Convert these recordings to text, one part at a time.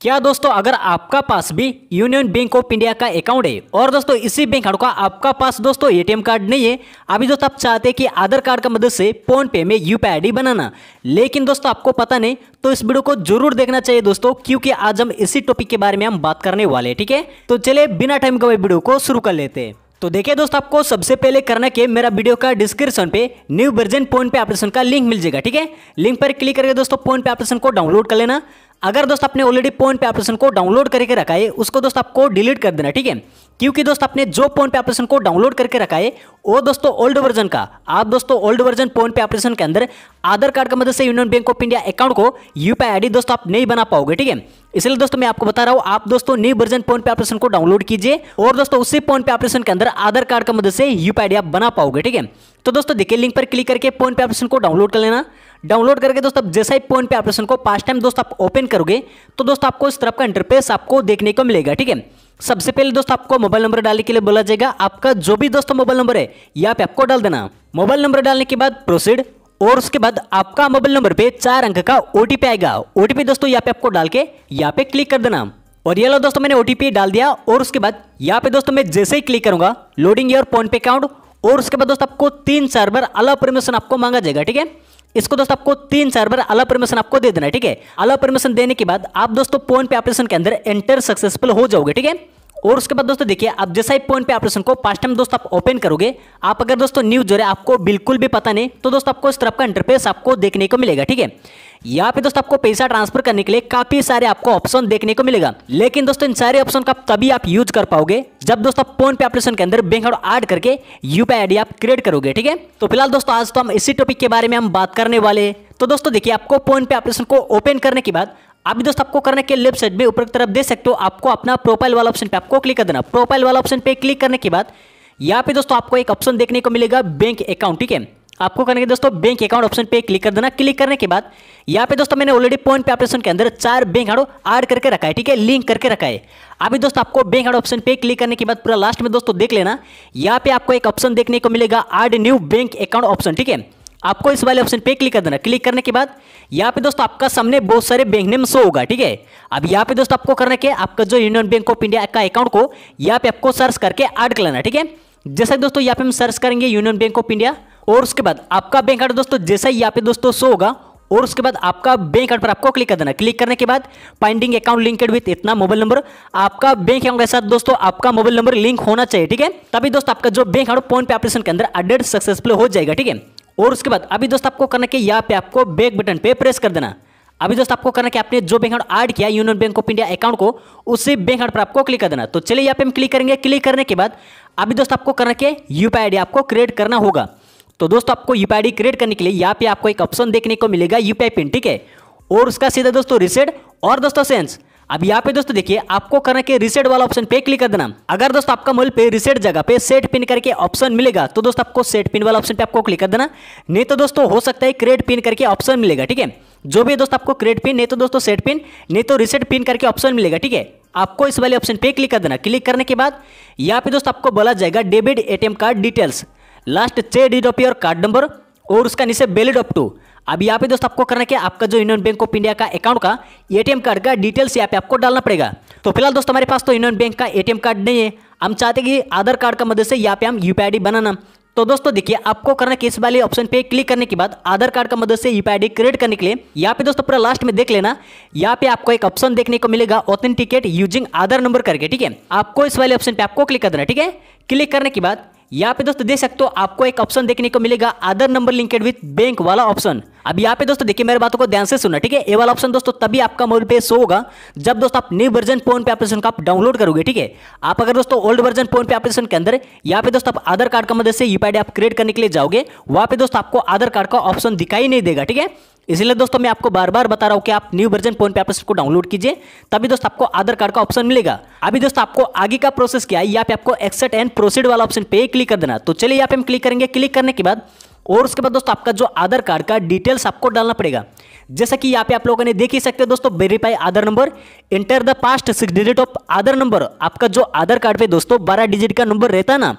क्या दोस्तों अगर आपका पास भी यूनियन बैंक ऑफ इंडिया का अकाउंट है और दोस्तों इसी बैंक अकाउंट का आपका पास दोस्तों एटीएम कार्ड नहीं है अभी दोस्तों आप चाहते हैं कि आधार कार्ड का मदद से फोन पे में यू पी बनाना लेकिन दोस्तों आपको पता नहीं तो इस वीडियो को जरूर देखना चाहिए दोस्तों क्योंकि आज हम इसी टॉपिक के बारे में हम बात करने वाले ठीक है तो चले बिना टाइम गवाए वीडियो को शुरू कर लेते हैं तो देखिए दोस्त आपको सबसे पहले करना कि मेरा वीडियो का डिस्क्रिप्शन पे new version PhonePe operation का लिंक मिल जाएगा ठीक है लिंक पर क्लिक करके दोस्तों फोन पे ऑपरेशन को डाउनलोड कर लेना अगर दोस्त आपने ऑलरेडी फोन पे ऑपरेशन को डाउनलोड करके रखा है उसको दोस्त आपको डिलीट कर देना ठीक है क्योंकि दोस्त आपने जो फोन पे ऑपरेशन को डाउनलोड करके रखा है वो दोस्तों ओल्ड वर्जन का आप दोस्तों old version PhonePe operation के अंदर आधार कार्ड की मदद से Union Bank of India account को यूपीआई आईडी दोस्तों आप नहीं बना पाओगे ठीक है इसलिए दोस्तों मैं आपको बता रहा हूँ आप दोस्तों new version PhonePe operation को डाउनलोड कीजिए और दोस्तों उसी फोन पे ऑपरेशन के अंदर आधार कार्ड की मदद से यूपीआई आप बना पाओगे ठीक है तो दोस्तों देखिए लिंक पर क्लिक करके फोन पे ऑपरेशन को डाउनलोड कर लेना डाउनलोड करके दोस्तों जैसा ही फोन पे ऑपरेशन को पास्ट टाइम दोस्तों आप ओपन करोगे तो दोस्तों आपको इस तरफ का इंटरफेस आपको देखने को मिलेगा ठीक है सबसे पहले दोस्तों आपको मोबाइल नंबर डालने के लिए बोला जाएगा आपका जो भी दोस्तों मोबाइल नंबर है यहाँ पे आपको डाल देना मोबाइल नंबर डालने के बाद प्रोसीड और उसके बाद आपका मोबाइल नंबर पे चार अंक का ओटीपी आएगा ओटीपी दोस्तों यहाँ पे आपको डाल के यहाँ पे क्लिक कर देना और ये लो दोस्तों मैंने ओटीपी डाल दिया और उसके बाद यहाँ पे दोस्तों मैं जैसे ही क्लिक करूंगा loading your PhonePe account और उसके बाद दोस्तों आपको तीन चार बार अलग परमिशन आपको मांगा जाएगा ठीक है इसको दोस्तों आपको तीन चार बार अलग परमिशन आपको दे देना ठीक है अलग परमिशन देने के बाद आप दोस्तों फोन पे एप्लीकेशन के अंदर एंटर सक्सेसफुल हो जाओगे ठीक है और उसके बाद दोस्तों देखिए अब जैसा ही पॉइंट पे ऑपरेशन को पास्ट टाइम दोस्तों आप ओपन करोगे आप अगर दोस्तों न्यूज जो है आपको बिल्कुल भी पता नहीं तो दोस्तों आपको इस तरफ का इंटरफेस आपको देखने को मिलेगा ठीक है यहाँ पे दोस्तों आपको पैसा ट्रांसफर करने के लिए काफी सारे आपको ऑप्शन देखने को मिलेगा लेकिन दोस्तों इन सारे ऑप्शन का तभी आप यूज कर पाओगे जब दोस्तों फोन पे ऑपरेशन के अंदर बैंक अकाउंट ऐड करके यूपीआई आईडी आप क्रिएट करोगे ठीक है तो फिलहाल दोस्तों आज तो हम इसी टॉपिक के बारे में हम बात करने वाले हैं तो दोस्तों देखिए आपको फोन पे ऑपरेशन को ओपन करने के बाद अभी दोस्त आपको करने के लेफ्ट साइड में ऊपर की तरफ दे सकते हो आपको अपना प्रोफाइल वाला ऑप्शन पे आपको क्लिक कर देना प्रोफाइल वाला ऑप्शन पे क्लिक करने के बाद यहाँ पे दोस्तों आपको एक ऑप्शन देखने को मिलेगा बैंक अकाउंट ठीक है आपको करने के दोस्तों बैंक अकाउंट ऑप्शन पे क्लिक कर देना क्लिक करने के बाद यहाँ पे दोस्तों मैंने ऑलरेडी पॉइंट पे ऑपरेशन के अंदर चार बैंक हाड़ो ऐड करके रखा है ठीक है लिंक करके रखा है अभी दोस्तों आपको बैंक हाड़ो ऑप्शन पे क्लिक करने के बाद पूरा लास्ट में दोस्तों देख लेना यहाँ पे आपको एक ऑप्शन देखने को मिलेगा add new bank account option ठीक है आपको इस वाले ऑप्शन पे क्लिक कर देना क्लिक करने के बाद यहाँ पे दोस्तों आपका सामने बहुत सारे बैंक नेम शो होगा ठीक है अब यहाँ पे दोस्तों आपको करना क्या आपका जो यूनियन बैंक ऑफ इंडिया का अकाउंट को यहाँ पे आपको सर्च करके ऐड कर लेना ठीक है जैसा दोस्तों यहाँ पे हम सर्च करेंगे यूनियन बैंक ऑफ इंडिया और उसके बाद आपका बैंक अकाउंट दोस्तों जैसा ही यहाँ पे दोस्तों शो होगा और उसके बाद आपका बैंक अकाउंट पर आपको क्लिक कर देना क्लिक करने के बाद फाइंडिंग अकाउंट लिंकेड विथ इतना मोबाइल नंबर आपका बैंक अकाउंट के साथ दोस्तों आपका मोबाइल नंबर लिंक होना चाहिए ठीक है तभी दोस्तों आपका जो bank account PhonePe operation के अंदर अपडेट सक्सेसफुल हो जाएगा ठीक है और उसके बाद अभी दोस्त आपको करना कि यहाँ पे आपको बैक बटन पे प्रेस कर देना अभी दोस्त आपको करना कि आपने जो बैंक अकाउंट ऐड किया Union Bank of India account को उसी बैंक अकाउंट पर आपको क्लिक कर देना तो चलिए यहाँ पे हम क्लिक करेंगे क्लिक करने के बाद अभी दोस्त आपको करना कि यू पी आपको क्रिएट करना होगा तो दोस्तों आपको यू पी क्रिएट करने के लिए यहाँ पे आपको एक ऑप्शन देखने को मिलेगा यू पिन ठीक है और उसका सीधा दोस्तों रिसेट और दोस्तों सेंस अब यहाँ पे दोस्तों देखिए आपको करना के रिसेट वाला ऑप्शन पे क्लिक कर देना अगर दोस्तों आपका मोबाइल पे रिसेट जगह पे सेट पिन करके ऑप्शन मिलेगा तो दोस्तों आपको सेट पिन वाला ऑप्शन पे आपको क्लिक कर देना नहीं तो दोस्तों हो सकता है क्रिएट पिन करके ऑप्शन मिलेगा ठीक है जो भी दोस्तों आपको क्रिएट पिन नहीं तो दोस्तों सेट पिन नहीं तो रिसेट पिन करके ऑप्शन मिलेगा ठीक है आपको इस वाले ऑप्शन पे क्लिक कर देना क्लिक करने के बाद यहाँ पे दोस्तों आपको बोला जाएगा debit ATM card details last छः digit of your card number और उसका नीचे बेलिड ऑफ टू अब यहाँ पे दोस्तों आपको करना क्या आपका जो यूनियन बैंक ऑफ इंडिया का अकाउंट का एटीएम कार्ड का डिटेल्स यहाँ पे आपको डालना पड़ेगा तो फिलहाल दोस्तों हमारे पास तो यूनियन बैंक का एटीएम कार्ड नहीं है हम चाहते कि आधार कार्ड का मदद से यहाँ पे हम यू बनाना तो दोस्तों देखिए आपको करना किस वाले ऑप्शन पे क्लिक करने के बाद आधार कार्ड का मदद से यू पी क्रिएट करने के लिए यहाँ पे दोस्तों पूरा लास्ट में देख लेना यहाँ पे आपको एक ऑप्शन देखने को मिलेगा ऑथेंटिकेट यूजिंग आधार नंबर करके ठीक है आपको इस वाले ऑप्शन पे आपको क्लिक कर देना ठीक है क्लिक करने के बाद यहाँ पे दोस्तों देख सकते हो आपको एक ऑप्शन देखने को मिलेगा Aadhaar number linked with bank वाला ऑप्शन अब यहाँ पे दोस्तों देखिए मेरे बातों को ध्यान से सुना ठीक है ए वाला ऑप्शन दोस्तों तभी आपका मोबाइल पे शो होगा जब दोस्तों आप new version PhonePe application का आप डाउनलोड करोगे ठीक है आप अगर दोस्तों old version PhonePe application के अंदर यहाँ पे दोस्तों आप आधार कार्ड का मदद से यू e आप क्रिएट करने के लिए जाओगे वहाँ पे दोस्तों आपको आधार कार्ड का ऑप्शन दिखाई नहीं देगा ठीक है इसलिए दोस्तों मैं आपको बार बार बता रहा हूँ कि आप new version PhonePe application को डाउनलोड कीजिए तभी दोस्तों आपको आधार कार्ड का ऑप्शन मिलेगा अभी दोस्तों आपको आगे का प्रोसेस क्या है यहाँ पे आपको एक्सेट एंड प्रोसीड वाला ऑप्शन पे क्लिक कर देना तो चलिए यहाँ पे हम क्लिक करेंगे क्लिक करने के बाद और उसके बाद दोस्तों आपका जो आधार कार्ड का डिटेल्स आपको डालना पड़ेगा जैसा कि यहाँ पे आप लोगों ने देख ही सकते हैं दोस्तों verify Aadhaar number enter the past six digit of Aadhaar number आपका जो आधार कार्ड पे दोस्तों बारह डिजिट का नंबर रहता है ना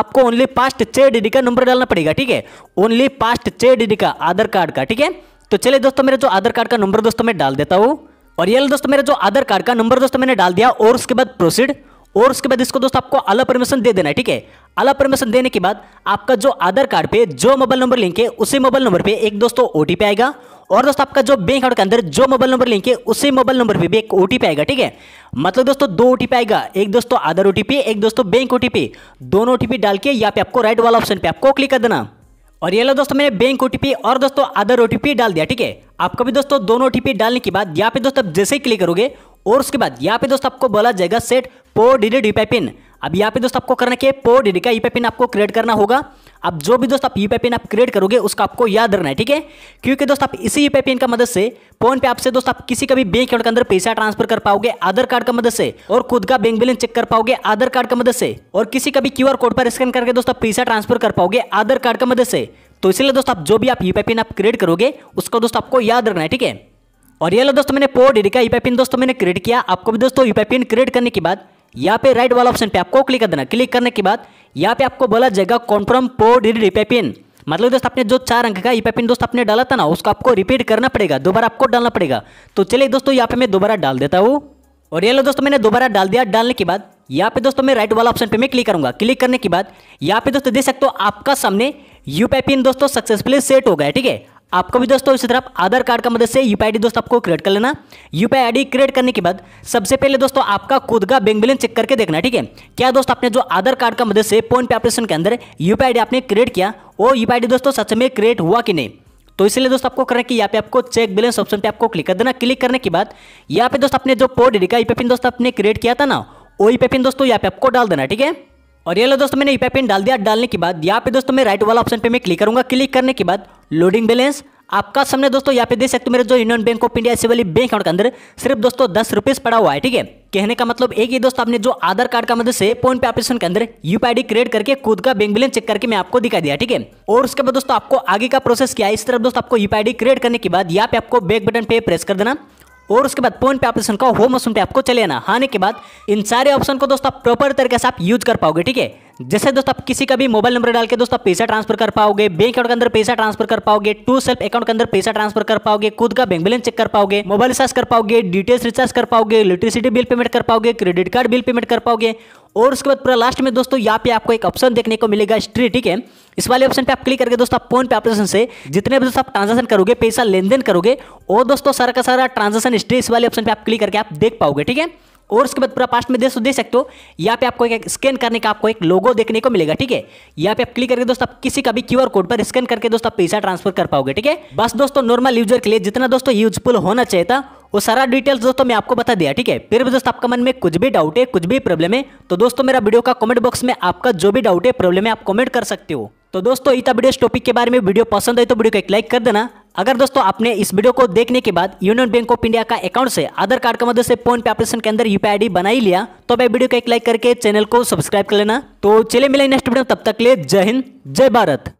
आपको ओनली पास्ट छः डिजिट का नंबर डालना पड़ेगा ठीक है ओनली पास्ट छः डिजिट का आधार कार्ड का ठीक है तो चलिए दोस्तों मेरे जो आधार कार्ड का नंबर दोस्तों मैं डाल देता हूँ और ये दोस्तों मेरे जो आधार कार्ड का नंबर दोस्तों मैंने डाल दिया और उसके बाद प्रोसीड और उसके बाद इसको दोस्तों आपको अलग परमिशन दे देना है ठीक है अलग परमिशन देने के बाद आपका जो आधार कार्ड पे जो मोबाइल नंबर लिंक है उसी मोबाइल नंबर पे एक दोस्तों ओटीपी आएगा और दोस्तों आपका जो बैंक अकाउंट के अंदर जो मोबाइल नंबर लिंक है उसी मोबाइल नंबर पे भी एक ओटीपी आएगा ठीक है मतलब दोस्तों दो ओटीपी आएगा एक दोस्तों आधार ओटीपी एक दोस्तों बैंक ओटीपी दोनों ओटीपी डाल के यहाँ पे आपको राइट वाला ऑप्शन पे आपको क्लिक कर देना और ये लो दोस्तों मैंने बैंक ओटीपी और दोस्तों आधार ओटीपी डाल दिया ठीक है आपका भी दोस्तों दोनों ओटीपी डालने के बाद यहाँ पे दोस्तों आप जैसे ही क्लिक करोगे और उसके बाद यहाँ पे दोस्तों आपको बोला जाएगा सेट पो डी डी पिन अब यहाँ पे दोस्त आपको करना क्या है पो डी का ई पिन आपको क्रिएट करना होगा अब जो भी दोस्त आप यू पिन आप क्रिएट करोगे उसका आपको याद रखना है ठीक है क्योंकि दोस्त आप इसी यू पिन का मदद से फोन पे आपसे दोस्त आप किसी का भी बैंक अकाउंट के अंदर पैसा ट्रांसफर कर पाओगे आधार कार्ड का मदद से और खुद का बैंक बैलेंस चेक कर पाओगे आधार कार्ड का मदद से और किसी का भी क्यू कोड पर स्कैन करके दोस्त पैसा ट्रांसफर कर पाओगे आधार कार्ड का मदद से तो इसलिए दोस्त आप जो भी आप यू पिन आप क्रिएट करोगे उसका दोस्त आपको याद रखना है ठीक है और ये लो दोस्तों मैंने पोर डी का यूपी पिन दोस्तों मैंने क्रिएट किया आपको भी दोस्तों यूपी पिन क्रिएट करने के बाद यहाँ पे राइट वाला ऑप्शन पे आपको क्लिक कर देना क्लिक करने के बाद यहाँ पे आपको बोला जाएगा कॉन्फर्म पो डी रिपेपिन मतलब दोस्त आपने जो चार अंक का ईपेपिन दोस्त आपने डाला था ना उसको आपको रिपीट करना पड़ेगा दोबारा आपको डालना पड़ेगा तो चलिए दोस्तों यहाँ पे मैं दोबारा डाल देता हूँ और ये लो दोस्तों मैंने दोबारा डाल दिया डालने के बाद यहाँ पे दोस्तों मैं राइट वाला ऑप्शन पे मैं क्लिक करूंगा क्लिक करने के बाद यहाँ पे दोस्तों देख सकते हो आपका सामने यूपेपिन दोस्तों सक्सेसफुली सेट हो गया ठीक है आपको भी दोस्तों इसी तरफ आधार कार्ड का मदद से यू पी दोस्तों आपको क्रिएट कर लेना यू पी क्रिएट करने के बाद सबसे पहले दोस्तों आपका खुद का बैंक बैलेंस चेक करके देखना ठीक है क्या दोस्तों आपने जो आधार कार्ड का मदद से फोन पे ऑपरेशन के अंदर यू पी आपने क्रिएट किया वो यू पी दोस्तों सच में क्रिएट हुआ कि नहीं तो इसलिए दोस्तों आपको करना कि यहाँ पे आपको चेक बैलेंस ऑप्शन पे आपको क्लिक कर देना क्लिक करने के बाद यहाँ पे दोस्तों आपने जो डी का ई दोस्तों आपने क्रिएट किया था ना वो ई दोस्तों यहाँ पे आपको डाल देना ठीक है और ये लो दोस्तों मैंने यूपीआई पिन डाल दिया डालने के बाद यहाँ पे दोस्तों मैं राइट वाला ऑप्शन पे मैं क्लिक करूंगा क्लिक करने के बाद लोडिंग बैलेंस आपका सामने दोस्तों यहाँ पे देख सकते हो मेरे जो यूनियन बैंक ऑफ इंडिया से वाली बैंक अकाउंट के अंदर सिर्फ दोस्तों दस रुपीज पड़ा हुआ है ठीक है कहने का मतलब एक ही दोस्तों आपने जो आधार कार्ड का मदद मतलब से फोन पे ऑपरेशन के अंदर यूपीआईडी क्रिएट करके खुद का बैंक बैलेंस चेक करके मैं आपको दिखा दिया ठीक है और उसके बाद दोस्तों आपको आगे का प्रोसेस किया इस तरफ दोस्तों आपको यूपीआईडी क्रिएट करने के बाद यहाँ पे आपको बैक बटन पे प्रेस कर देना और उसके बाद फोन पे आप का होम ऑप्शन पे आपको चले आना आने के बाद इन सारे ऑप्शन को दोस्तों आप प्रॉपर तरीके से आप यूज कर पाओगे ठीक है जैसे दोस्तों आप किसी का भी मोबाइल नंबर डाल के दोस्तों पैसा ट्रांसफर कर पाओगे बैंक अकाउंट के अंदर पैसा ट्रांसफर कर पाओगे टू सेल्फ अकाउंट के अंदर पैसा ट्रांसफर कर पाओगे खुद का बैंक बैलेंस चेक कर पाओगे मोबाइल रिचार्ज कर पाओगे डिटेल्स रिचार्ज कर पाओगे इलेक्ट्रिसिटी बिल पेमेंट कर पाओगे क्रेडिट कार्ड बिल पेमेंट कर पाओगे और उसके बाद पूरा लास्ट में दोस्तों यहाँ पे आपको एक ऑप्शन देखने को मिलेगा स्ट्री ठीक है इस वाले ऑप्शन पे आप क्लिक करके दोस्तों आप फोन पे ऑपरेशन से जितने भी दोस्तों आप ट्रांजेक्शन करोगे पैसा लेन देन करोगे और दोस्तों सारा का सारा ट्रांजेक्शन हिस्ट्री इस वाले ऑप्शन पे आप क्लिक करके आप देख पाओगे ठीक है और उसके बाद पूरा पास्ट में देख देख सकते हो यहाँ पे आपको एक स्कैन करने का आपको एक लोगो देखने को मिलेगा ठीक है यहाँ पे आप क्लिक करके दोस्तों आप किसी का भी क्यूआर कोड पर स्कैन करके दोस्तों आप पैसा ट्रांसफर कर पाओगे ठीक है बस दोस्तों नॉर्मल यूजर के लिए जितना दोस्तों यूजफुल होना चाहिए था वो सारा डिटेल्स दोस्तों मैं आपको बता दिया ठीक है फिर भी दोस्तों आपका मन में कुछ भी डाउट है कुछ भी प्रॉब्लम है तो दोस्तों मेरा वीडियो का कमेंट बॉक्स में आपका जो भी डाउट है प्रॉब्लम है आप कमेंट कर सकते हो तो दोस्तों इतना वीडियो इस टॉपिक के बारे में वीडियो पसंद है तो वीडियो को एक लाइक कर देना अगर दोस्तों आपने इस वीडियो को देखने के बाद यूनियन बैंक ऑफ इंडिया का अकाउंट से आधार कार्ड का मदद से फोन पे ऑपरेशन के अंदर यूपीआई बनाई लिया तो भाई वीडियो को एक लाइक करके चैनल को सब्सक्राइब कर लेना तो चले मिले नेक्स्ट वीडियो तब तक ले जय हिंद जय भारत